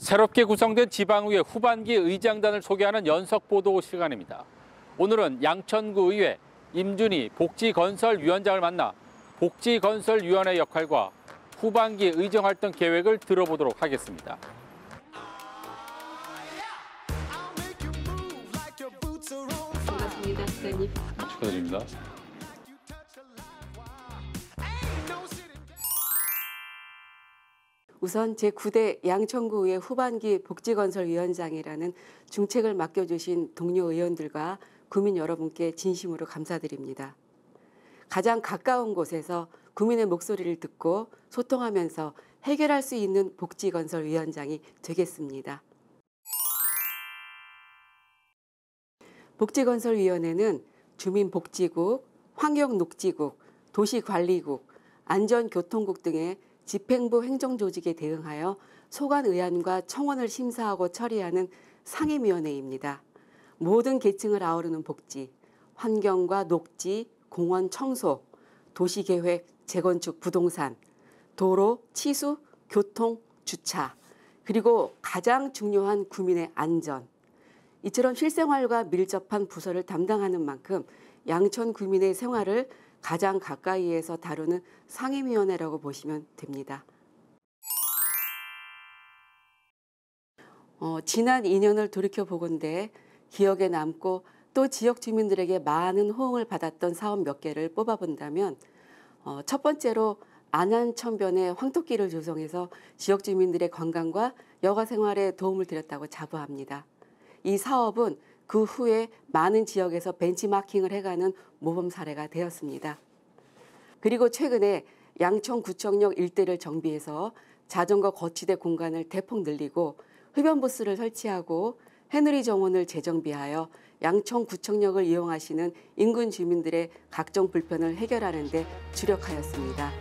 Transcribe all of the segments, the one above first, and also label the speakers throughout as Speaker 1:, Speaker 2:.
Speaker 1: 새롭게 구성된 지방의회 후반기 의장단을 소개하는 연석 보도 시간입니다. 오늘은 양천구의회 임준희 복지건설위원장을 만나 복지건설위원회 역할과 후반기 의정활동 계획을 들어보도록 하겠습니다. 반갑습니다, 시장님. 축하드립니다. 우선 제9대 양천구의 후반기 복지건설위원장이라는 중책을 맡겨주신 동료 의원들과 국민 여러분께 진심으로 감사드립니다. 가장 가까운 곳에서 국민의 목소리를 듣고 소통하면서 해결할 수 있는 복지건설위원장이 되겠습니다. 복지건설위원회는 주민복지국, 환경녹지국, 도시관리국, 안전교통국 등의 집행부 행정조직에 대응하여 소관의안과 청원을 심사하고 처리하는 상임위원회입니다. 모든 계층을 아우르는 복지, 환경과 녹지, 공원 청소, 도시계획, 재건축, 부동산, 도로, 치수, 교통, 주차, 그리고 가장 중요한 국민의 안전. 이처럼 실생활과 밀접한 부서를 담당하는 만큼 양천 국민의 생활을 가장 가까이에서 다루는 상임위원회라고 보시면 됩니다. 어, 지난 2년을 돌이켜 보건대 기억에 남고 또 지역 주민들에게 많은 호응을 받았던 사업 몇 개를 뽑아본다면 어, 첫 번째로 안안천변에 황토끼를 조성해서 지역 주민들의 관광과 여가 생활에 도움을 드렸다고 자부합니다. 이 사업은 그 후에 많은 지역에서 벤치마킹을 해가는 모범 사례가 되었습니다. 그리고 최근에 양천구청역 일대를 정비해서 자전거 거치대 공간을 대폭 늘리고 흡연부스를 설치하고 해누리 정원을 재정비하여 양천구청역을 이용하시는 인근 주민들의 각종 불편을 해결하는 데 주력하였습니다.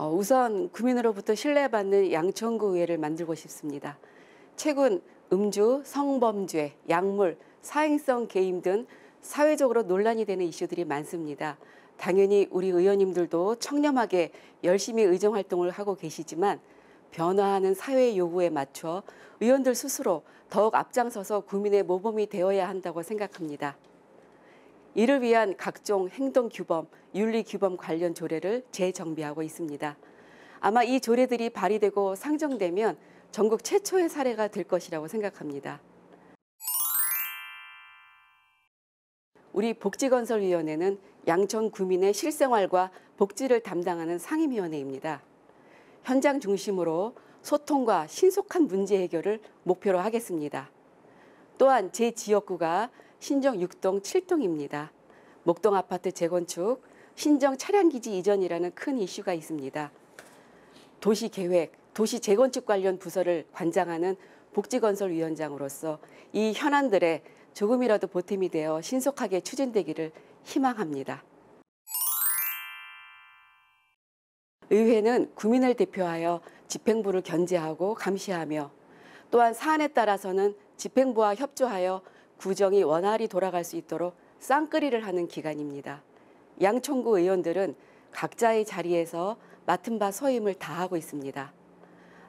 Speaker 1: 어, 우선 국민으로부터 신뢰받는 양천구 의회를 만들고 싶습니다. 최근 음주, 성범죄, 약물, 사행성 게임 등 사회적으로 논란이 되는 이슈들이 많습니다. 당연히 우리 의원님들도 청렴하게 열심히 의정 활동을 하고 계시지만 변화하는 사회 요구에 맞춰 의원들 스스로 더욱 앞장서서 국민의 모범이 되어야 한다고 생각합니다. 이를 위한 각종 행동 규범, 윤리 규범 관련 조례를 재정비하고 있습니다. 아마 이 조례들이 발의되고 상정되면 전국 최초의 사례가 될 것이라고 생각합니다. 우리 복지건설위원회는 양천 구민의 실생활과 복지를 담당하는 상임위원회입니다. 현장 중심으로 소통과 신속한 문제 해결을 목표로 하겠습니다. 또한 제 지역구가 신정 6동 7동입니다. 목동 아파트 재건축, 신정 차량기지 이전이라는 큰 이슈가 있습니다. 도시계획, 도시 재건축 관련 부서를 관장하는 복지건설위원장으로서 이 현안들에 조금이라도 보탬이 되어 신속하게 추진되기를 희망합니다. 의회는 국민을 대표하여 집행부를 견제하고 감시하며 또한 사안에 따라서는 집행부와 협조하여 구정이 원활히 돌아갈 수 있도록 쌍끌이를 하는 기간입니다. 양천구 의원들은 각자의 자리에서 맡은 바 서임을 다하고 있습니다.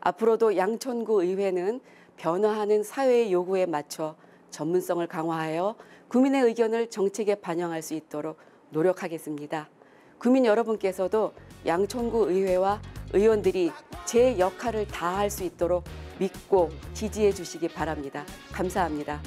Speaker 1: 앞으로도 양천구 의회는 변화하는 사회의 요구에 맞춰 전문성을 강화하여 국민의 의견을 정책에 반영할 수 있도록 노력하겠습니다. 국민 여러분께서도 양천구 의회와 의원들이 제 역할을 다할 수 있도록 믿고 지지해 주시기 바랍니다. 감사합니다.